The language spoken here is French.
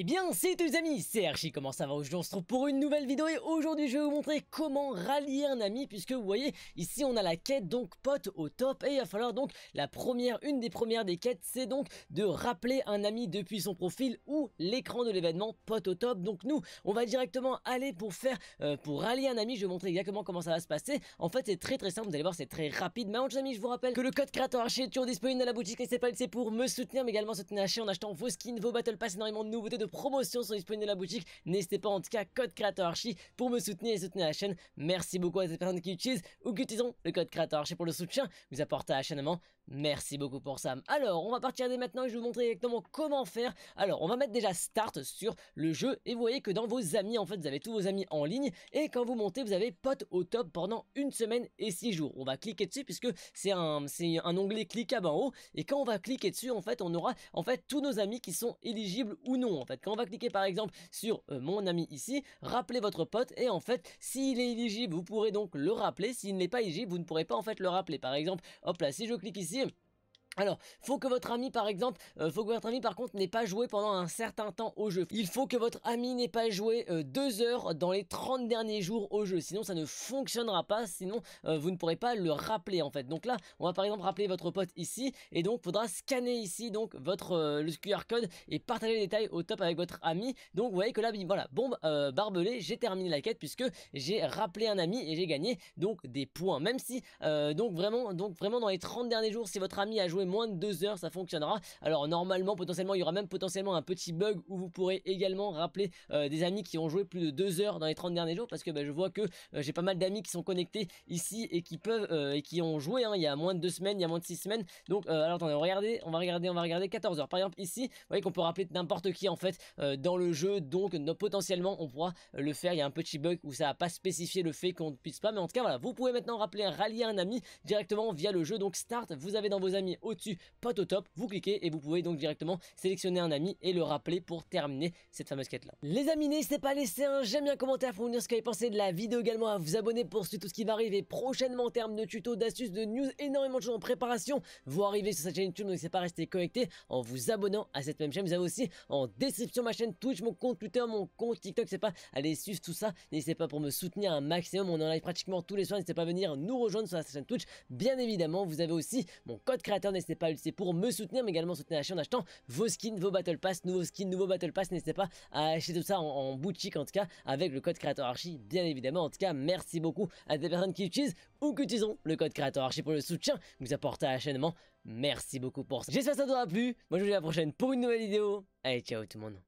Eh bien, c'est tous les amis, c'est Archie, comment ça va Aujourd'hui, on se retrouve pour une nouvelle vidéo et aujourd'hui, je vais vous montrer comment rallier un ami puisque vous voyez, ici, on a la quête, donc pote au top et il va falloir donc la première, une des premières des quêtes, c'est donc de rappeler un ami depuis son profil ou l'écran de l'événement pote au top. Donc nous, on va directement aller pour faire, euh, pour rallier un ami, je vais vous montrer exactement comment ça va se passer. En fait, c'est très très simple, vous allez voir, c'est très rapide. Mais les amis, je vous rappelle que le code créateur Archie est toujours disponible dans la boutique et c'est pas c'est pour me soutenir, mais également soutenir Archie en achetant vos skins, vos battle pass, énormément de nouveautés de promotions sont disponibles dans la boutique. N'hésitez pas en tout cas, code créateur archi pour me soutenir et soutenir la chaîne. Merci beaucoup à ces personnes qui utilisent ou qui utilisent le code créateur archi pour le soutien vous apportez à la chaîne Merci beaucoup pour ça. Alors, on va partir dès maintenant et je vais vous montrer exactement comment faire. Alors, on va mettre déjà start sur le jeu et vous voyez que dans vos amis, en fait, vous avez tous vos amis en ligne et quand vous montez, vous avez potes au top pendant une semaine et six jours. On va cliquer dessus puisque c'est un, c'est un onglet cliquable en haut et quand on va cliquer dessus, en fait, on aura en fait tous nos amis qui sont éligibles ou non. En fait, quand on va cliquer par exemple sur euh, mon ami ici, rappelez votre pote et en fait, s'il est éligible, vous pourrez donc le rappeler. S'il n'est pas éligible, vous ne pourrez pas en fait le rappeler. Par exemple, hop là, si je clique ici... Alors, faut que votre ami, par exemple, euh, faut que votre ami, par contre, n'ait pas joué pendant un certain temps au jeu. Il faut que votre ami n'ait pas joué euh, deux heures dans les 30 derniers jours au jeu. Sinon, ça ne fonctionnera pas. Sinon, euh, vous ne pourrez pas le rappeler, en fait. Donc là, on va par exemple rappeler votre pote ici. Et donc, faudra scanner ici, donc, votre, le QR code et partager les détails au top avec votre ami. Donc, vous voyez que là, voilà, bombe bah, barbelé, j'ai terminé la quête puisque j'ai rappelé un ami et j'ai gagné, donc, des points. Même si, donc, vraiment, donc, vraiment, dans les 30 derniers jours, si votre ami a joué moins de 2 heures, ça fonctionnera. Alors normalement, potentiellement, il y aura même potentiellement un petit bug où vous pourrez également rappeler euh, des amis qui ont joué plus de 2 heures dans les 30 derniers jours parce que bah, je vois que euh, j'ai pas mal d'amis qui sont connectés ici et qui peuvent euh, et qui ont joué hein, il y a moins de 2 semaines, il y a moins de 6 semaines. Donc alors attendez, on va regarder, on va regarder, on va regarder 14 heures. Par exemple ici, vous voyez qu'on peut rappeler n'importe qui en fait dans le jeu. Donc potentiellement, on pourra le faire. Il y a un petit bug où ça a pas spécifié le fait qu'on ne puisse pas. Mais en tout cas, voilà, vous pouvez maintenant rappeler, rallier un ami directement via le jeu. Donc start, vous avez dans vos amis dessus pote au top, vous cliquez et vous pouvez donc directement sélectionner un ami et le rappeler pour terminer cette fameuse quête là. Les amis, n'hésitez pas à laisser un j'aime bien, un commentaire pour me dire ce que vous avez de la vidéo également, à vous abonner pour suivre tout ce qui va arriver prochainement en termes de tutos, d'astuces, de news, énormément de choses en préparation. Vous arrivez sur cette chaîne YouTube, donc n'hésitez pas à rester connecté en vous abonnant à cette même chaîne. Vous avez aussi en description ma chaîne Twitch, mon compte Twitter, mon compte TikTok, c'est pas allez suivre tout ça. N'hésitez pas pour me soutenir un maximum, on en live pratiquement tous les soirs, n'hésitez pas à venir nous rejoindre sur la chaîne Twitch. Bien évidemment, vous avez aussi mon code créateur n'hésitez pas à l'utiliser pour me soutenir, mais également soutenir la chaîne en achetant vos skins, vos Battle Pass, nouveaux skins, nouveaux Battle Pass. N'hésitez pas à acheter tout ça en, boutique en tout cas avec le code créateur archi bien évidemment. En tout cas, merci beaucoup à des personnes qui utilisent ou qui utilisent le code créateur archi pour le soutien que vous apportez à la chaîne. Merci beaucoup pour ça. J'espère que ça t'aura aura plu. Moi, je vous dis à la prochaine pour une nouvelle vidéo. Allez, ciao tout le monde.